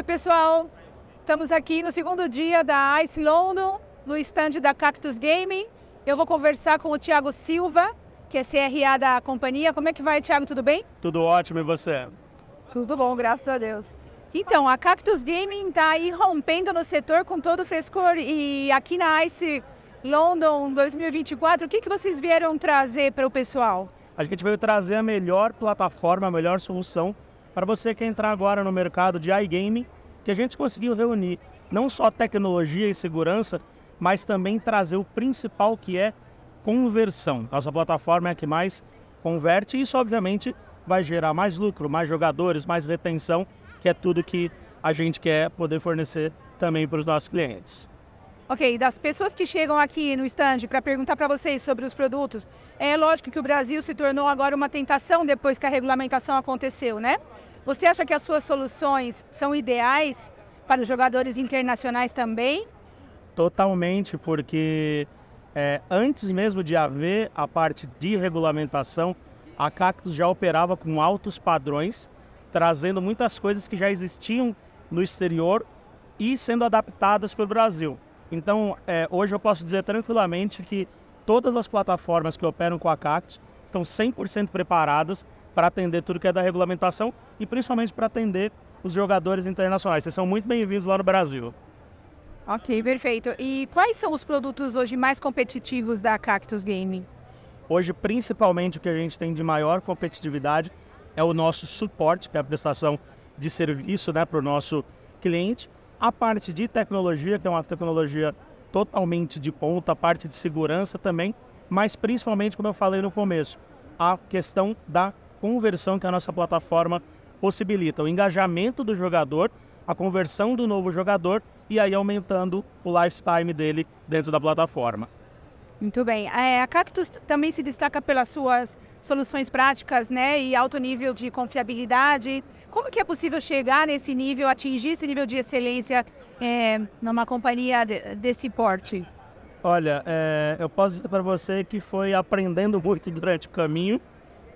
Oi, pessoal. Estamos aqui no segundo dia da Ice London, no stand da Cactus Gaming. Eu vou conversar com o Tiago Silva, que é CRA da companhia. Como é que vai, Tiago? Tudo bem? Tudo ótimo, e você? Tudo bom, graças a Deus. Então, a Cactus Gaming está aí rompendo no setor com todo o frescor e aqui na Ice London 2024, o que, que vocês vieram trazer para o pessoal? A gente veio trazer a melhor plataforma, a melhor solução para você que entrar agora no mercado de iGaming que a gente conseguiu reunir não só tecnologia e segurança, mas também trazer o principal que é conversão. Nossa plataforma é a que mais converte e isso obviamente vai gerar mais lucro, mais jogadores, mais retenção, que é tudo que a gente quer poder fornecer também para os nossos clientes. Ok, das pessoas que chegam aqui no stand para perguntar para vocês sobre os produtos, é lógico que o Brasil se tornou agora uma tentação depois que a regulamentação aconteceu, né? Você acha que as suas soluções são ideais para os jogadores internacionais também? Totalmente, porque é, antes mesmo de haver a parte de regulamentação, a Cactus já operava com altos padrões, trazendo muitas coisas que já existiam no exterior e sendo adaptadas para o Brasil. Então, é, hoje eu posso dizer tranquilamente que todas as plataformas que operam com a Cactus estão 100% preparadas para atender tudo que é da regulamentação e principalmente para atender os jogadores internacionais. Vocês são muito bem-vindos lá no Brasil. Ok, perfeito. E quais são os produtos hoje mais competitivos da Cactus Gaming? Hoje, principalmente, o que a gente tem de maior competitividade é o nosso suporte, que é a prestação de serviço né, para o nosso cliente. A parte de tecnologia, que é uma tecnologia totalmente de ponta, a parte de segurança também, mas principalmente, como eu falei no começo, a questão da conversão que a nossa plataforma possibilita. O engajamento do jogador, a conversão do novo jogador e aí aumentando o lifetime dele dentro da plataforma. Muito bem. É, a Cactus também se destaca pelas suas soluções práticas né, e alto nível de confiabilidade. Como que é possível chegar nesse nível, atingir esse nível de excelência é, numa companhia desse porte? Olha, é, eu posso dizer para você que foi aprendendo muito durante o caminho.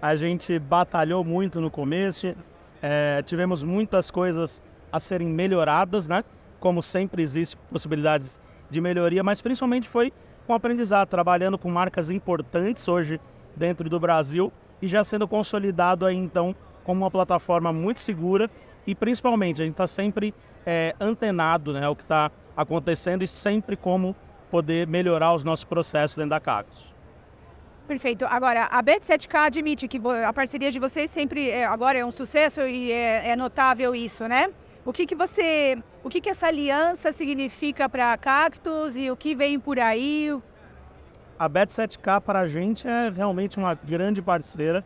A gente batalhou muito no começo, é, tivemos muitas coisas a serem melhoradas, né? Como sempre existe possibilidades de melhoria, mas principalmente foi com um aprendizado, trabalhando com marcas importantes hoje dentro do Brasil e já sendo consolidado aí então como uma plataforma muito segura e principalmente a gente está sempre é, antenado né, ao que está acontecendo e sempre como poder melhorar os nossos processos dentro da Cactus. Perfeito. Agora, a Bet7K admite que a parceria de vocês sempre é, agora é um sucesso e é, é notável isso, né? O que, que você, o que, que essa aliança significa para a Cactus e o que vem por aí? A Bet7K para a gente é realmente uma grande parceira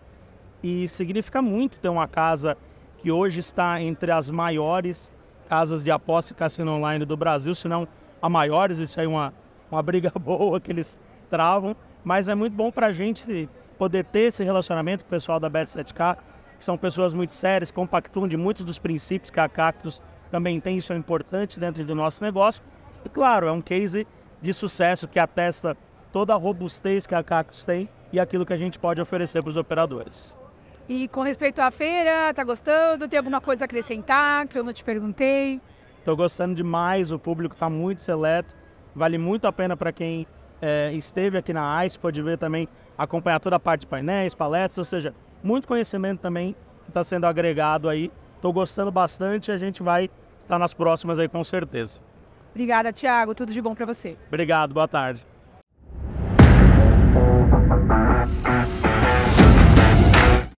e significa muito ter uma casa que hoje está entre as maiores casas de aposta e cassino online do Brasil, se não a maiores, isso aí é uma, uma briga boa que eles travam, mas é muito bom para a gente poder ter esse relacionamento com o pessoal da Bet7K, que são pessoas muito sérias, compactuam de muitos dos princípios que a Cactus também tem, isso é importante dentro do nosso negócio. E claro, é um case de sucesso que atesta toda a robustez que a Cactus tem e aquilo que a gente pode oferecer para os operadores. E com respeito à feira, tá gostando? Tem alguma coisa a acrescentar que eu não te perguntei? Estou gostando demais, o público está muito seleto, vale muito a pena para quem é, esteve aqui na AIS, pode ver também, acompanhar toda a parte de painéis, palestras, ou seja, muito conhecimento também está sendo agregado aí. Estou gostando bastante e a gente vai estar nas próximas aí com certeza. Obrigada, Tiago. Tudo de bom para você. Obrigado, boa tarde.